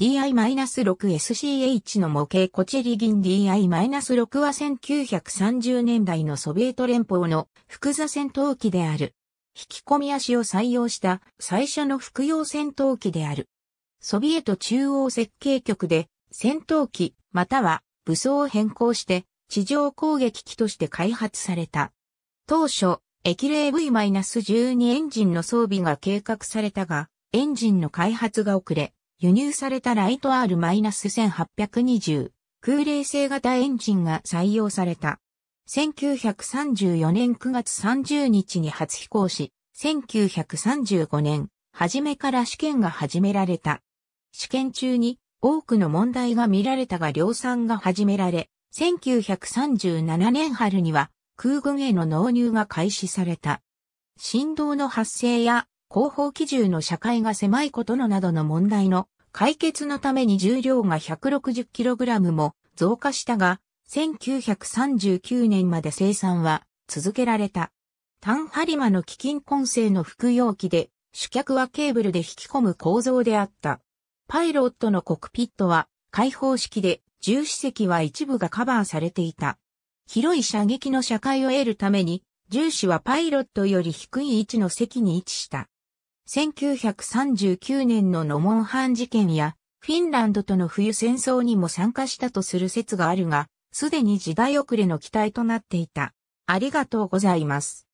DI-6SCH の模型コチェリギン DI-6 は1930年代のソビエト連邦の複座戦闘機である。引き込み足を採用した最初の複用戦闘機である。ソビエト中央設計局で戦闘機または武装を変更して地上攻撃機として開発された。当初、液冷 V-12 エンジンの装備が計画されたが、エンジンの開発が遅れ、輸入されたライト R-1820 空冷製型エンジンが採用された。1934年9月30日に初飛行し、1935年、初めから試験が始められた。試験中に多くの問題が見られたが量産が始められ、1937年春には空軍への納入が開始された。振動の発生や広報基準の社会が狭いことのなどの問題の解決のために重量が 160kg も増加したが、1939年まで生産は続けられた。タンハリマの基金混成の服用機で、主客はケーブルで引き込む構造であった。パイロットのコクピットは開放式で、重視席は一部がカバーされていた。広い射撃の社会を得るために、重視はパイロットより低い位置の席に位置した。1939年のノモンハン事件や、フィンランドとの冬戦争にも参加したとする説があるが、すでに時代遅れの期待となっていた。ありがとうございます。